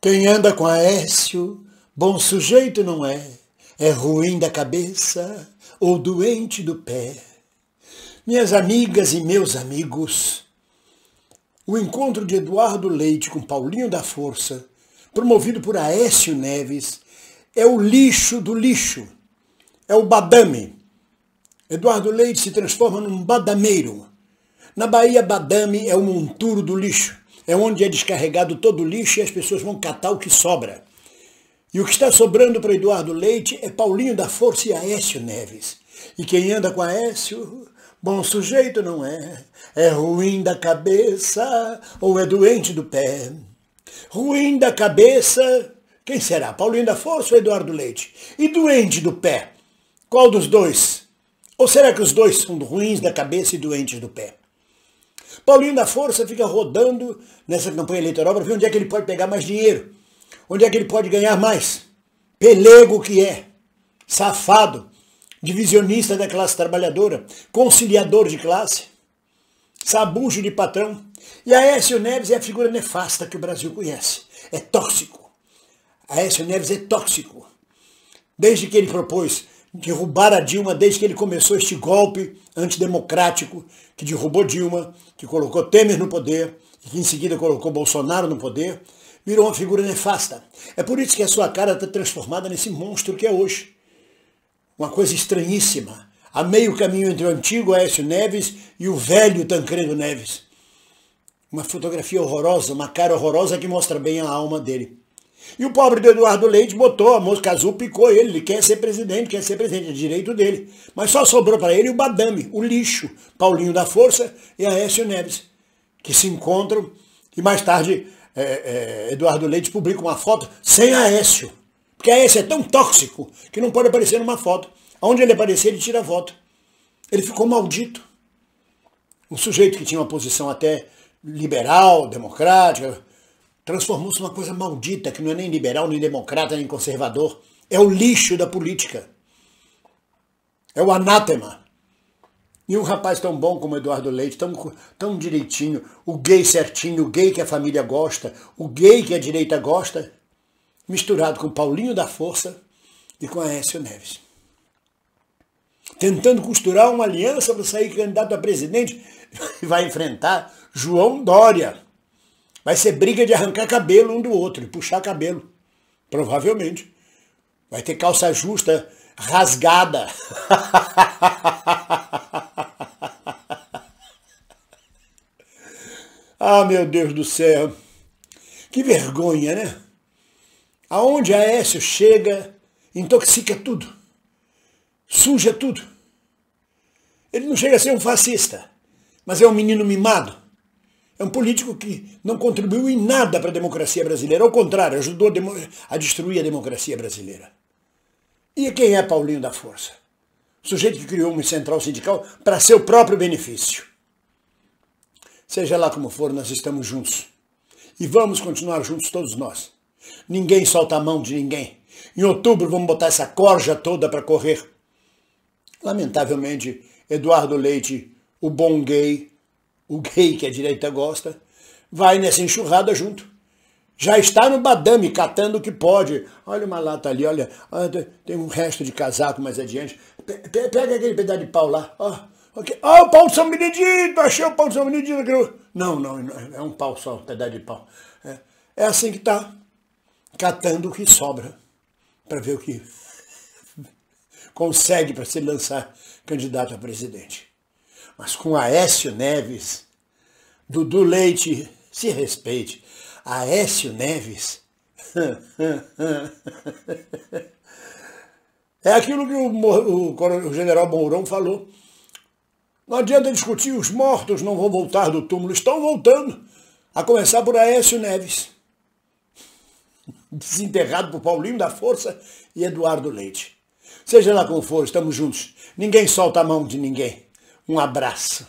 Quem anda com Aécio, bom sujeito não é, é ruim da cabeça ou doente do pé. Minhas amigas e meus amigos, o encontro de Eduardo Leite com Paulinho da Força, promovido por Aécio Neves, é o lixo do lixo, é o badame. Eduardo Leite se transforma num badameiro. Na Bahia, badame é o monturo do lixo é onde é descarregado todo o lixo e as pessoas vão catar o que sobra. E o que está sobrando para Eduardo Leite é Paulinho da Força e Aécio Neves. E quem anda com Aécio, bom sujeito não é. É ruim da cabeça ou é doente do pé. Ruim da cabeça, quem será? Paulinho da Força ou Eduardo Leite? E doente do pé? Qual dos dois? Ou será que os dois são ruins da cabeça e doentes do pé? Paulinho da Força fica rodando nessa campanha eleitoral para ver onde é que ele pode pegar mais dinheiro, onde é que ele pode ganhar mais. Pelego que é, safado, divisionista da classe trabalhadora, conciliador de classe, sabujo de patrão. E Aécio Neves é a figura nefasta que o Brasil conhece. É tóxico. Aécio Neves é tóxico. Desde que ele propôs derrubar a Dilma desde que ele começou este golpe antidemocrático que derrubou Dilma, que colocou Temer no poder e que em seguida colocou Bolsonaro no poder, virou uma figura nefasta. É por isso que a sua cara está transformada nesse monstro que é hoje. Uma coisa estranhíssima. A meio caminho entre o antigo Aécio Neves e o velho Tancredo Neves. Uma fotografia horrorosa, uma cara horrorosa que mostra bem a alma dele. E o pobre do Eduardo Leite botou a mosca azul, picou ele, ele quer ser presidente, quer ser presidente, é direito dele. Mas só sobrou para ele o Badame, o lixo, Paulinho da Força e Aécio Neves, que se encontram e mais tarde é, é, Eduardo Leite publica uma foto sem Aécio, porque Aécio é tão tóxico que não pode aparecer numa foto. Onde ele aparecer, ele tira a foto. Ele ficou maldito. Um sujeito que tinha uma posição até liberal, democrática, transformou-se numa coisa maldita, que não é nem liberal, nem democrata, nem conservador. É o lixo da política. É o anátema. E um rapaz tão bom como Eduardo Leite, tão, tão direitinho, o gay certinho, o gay que a família gosta, o gay que a direita gosta, misturado com Paulinho da Força e com Aécio Neves. Tentando costurar uma aliança para sair candidato a presidente, vai enfrentar João Dória Vai ser briga de arrancar cabelo um do outro, de puxar cabelo. Provavelmente. Vai ter calça justa rasgada. ah, meu Deus do céu. Que vergonha, né? Aonde Aécio chega, intoxica tudo. Suja tudo. Ele não chega a ser um fascista, mas é um menino mimado é um político que não contribuiu em nada para a democracia brasileira, ao contrário, ajudou a, a destruir a democracia brasileira. E quem é Paulinho da Força? O sujeito que criou uma central sindical para seu próprio benefício. Seja lá como for, nós estamos juntos. E vamos continuar juntos todos nós. Ninguém solta a mão de ninguém. Em outubro vamos botar essa corja toda para correr. Lamentavelmente, Eduardo Leite, o bom gay, o gay que a direita gosta, vai nessa enxurrada junto. Já está no badame, catando o que pode. Olha uma lata ali, olha, ah, tem um resto de casaco mais adiante. Pega aquele pedaço de pau lá, ó. Okay. Oh, o pau de São Benedito, achei o pau de São Benedito. Não, não, é um pau só, um pedaço de pau. É, é assim que está, catando o que sobra, para ver o que consegue para se lançar candidato a presidente mas com Aécio Neves. Dudu Leite, se respeite. Aécio Neves. é aquilo que o, o, o general Mourão falou. Não adianta discutir, os mortos não vão voltar do túmulo. Estão voltando, a começar por Aécio Neves. Desenterrado por Paulinho da Força e Eduardo Leite. Seja lá como for, estamos juntos. Ninguém solta a mão de ninguém. Um abraço.